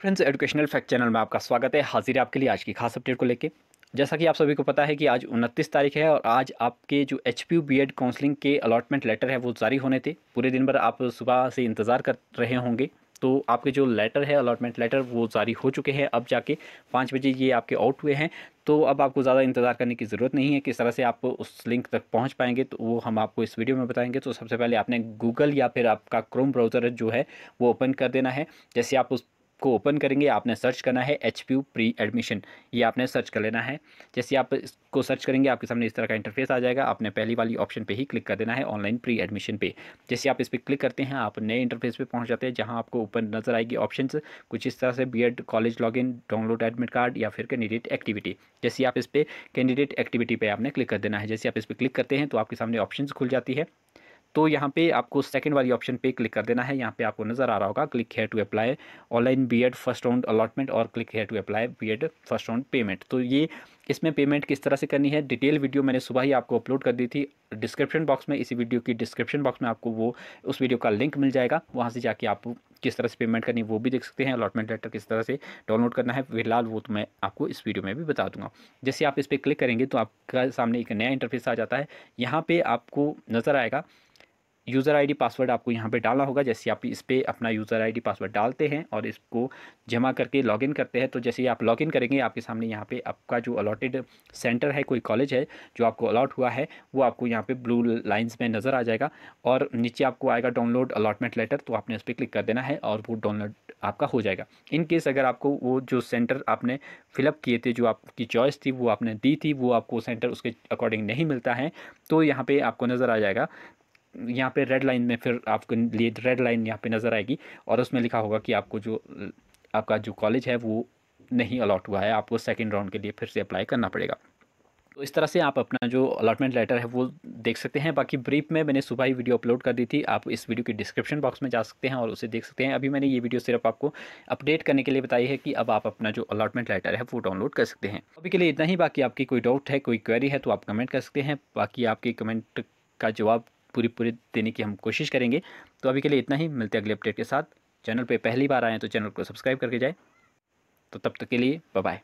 friends educational fact channel में आपका स्वागत है हाजिर है आपके लिए आज की खास अपडेट को लेके जैसा कि आप सभी को पता है कि आज उनतीस तारीख है और आज आपके जो H P B Ed counselling के अलॉटमेंट लेटर है वो जारी होने थे पूरे दिन भर आप सुबह से इंतज़ार कर रहे होंगे तो आपके जो लेटर है अलॉटमेंट लेटर वो जारी हो चुके हैं अब जाके पाँच बजे ये आपके आउट हुए हैं तो अब आपको ज़्यादा इंतज़ार करने की ज़रूरत नहीं है किस तरह से आप उस लिंक तक पहुंच पाएंगे तो वो हम आपको इस वीडियो में बताएंगे तो सबसे पहले आपने गूगल या फिर आपका क्रोम ब्राउज़र जो है वो ओपन कर देना है जैसे आप उस को ओपन करेंगे आपने सर्च करना है एच प्री एडमिशन ये आपने सर्च कर लेना है जैसे आप इसको सर्च करेंगे आपके सामने इस तरह का इंटरफेस आ जाएगा आपने पहली वाली ऑप्शन पे ही क्लिक कर देना है ऑनलाइन प्री एडमिशन पे जैसे आप इस पर क्लिक करते हैं आप नए इंटरफेस पे पहुंच जाते हैं जहां आपको ओपन नजर आएगी ऑप्शन कुछ इस तरह से B college login download admit card या फिर कैंडिडेट एक्टिविटी जैसे आप इस पर कैंडिडेट एक्टिविटी पर आपने क्लिक कर देना है जैसे आप इस पर क्लिक करते हैं तो आपके सामने ऑप्शन खुल जाती है तो यहाँ पे आपको सेकंड वाली ऑप्शन पे क्लिक कर देना है यहाँ पे आपको नज़र आ रहा होगा click here to apply online BEd first round allotment और click here to apply BEd first round payment तो ये इसमें पेमेंट किस तरह से करनी है डिटेल वीडियो मैंने सुबह ही आपको अपलोड कर दी थी डिस्क्रिप्शन बॉक्स में इसी वीडियो की डिस्क्रिप्शन बॉक्स में आपको वो उस वीडियो का लिंक मिल जाएगा वहाँ से जाके आप किस तरह से पेमेंट करनी वो भी देख सकते हैं अलॉटमेंट लेटर किस तरह से डाउनलोड करना है फिलहाल वो तो मैं आपको इस वीडियो में भी बता दूंगा जैसे आप इस पर क्लिक करेंगे तो आपका सामने एक नया इंटरफेस आ जाता है यहाँ पर आपको नज़र आएगा यूज़र आईडी पासवर्ड आपको यहाँ पे डालना होगा जैसे आप इस पर अपना यूज़र आईडी पासवर्ड डालते हैं और इसको जमा करके लॉगिन करते हैं तो जैसे ही आप लॉगिन करेंगे आपके सामने यहाँ पे आपका जो अलॉटेड सेंटर है कोई कॉलेज है जो आपको अलॉट हुआ है वो आपको यहाँ पे ब्लू लाइंस में नज़र आ जाएगा और नीचे आपको आएगा डाउनलोड अलॉटमेंट लेटर तो आपने उस पर क्लिक कर देना है और वो डाउनलोड आपका हो जाएगा इन केस अगर आपको वो जो सेंटर आपने फिलअप किए थे जो आपकी चॉइस थी वो आपने दी थी वो आपको सेंटर उसके अकॉर्डिंग नहीं मिलता है तो यहाँ पर आपको नज़र आ जाएगा यहाँ पे रेड लाइन में फिर आपको रेड लाइन यहाँ पे नज़र आएगी और उसमें लिखा होगा कि आपको जो आपका जो कॉलेज है वो नहीं अलॉट हुआ है आपको सेकेंड राउंड के लिए फिर से अप्लाई करना पड़ेगा तो इस तरह से आप अपना जो अलॉटमेंट लेटर है वो देख सकते हैं बाकी ब्रीफ में मैंने सुबह ही वीडियो अपलोड कर दी थी आप इस वीडियो के डिस्क्रिप्शन बॉक्स में जा सकते हैं और उसे देख सकते हैं अभी मैंने ये वीडियो सिर्फ आपको अपडेट करने के लिए बताई है कि अब आप अपना जो अलॉटमेंट लेटर है वो डाउनलोड कर सकते हैं अभी के लिए इतना ही बाकी आपकी कोई डाउट है कोई क्वेरी है तो आप कमेंट कर सकते हैं बाकी आपकी कमेंट का जवाब पूरी पूरी देने की हम कोशिश करेंगे तो अभी के लिए इतना ही मिलते हैं अगले अपडेट के साथ चैनल पर पहली बार आए तो चैनल को सब्सक्राइब करके जाए तो तब तक के लिए बाय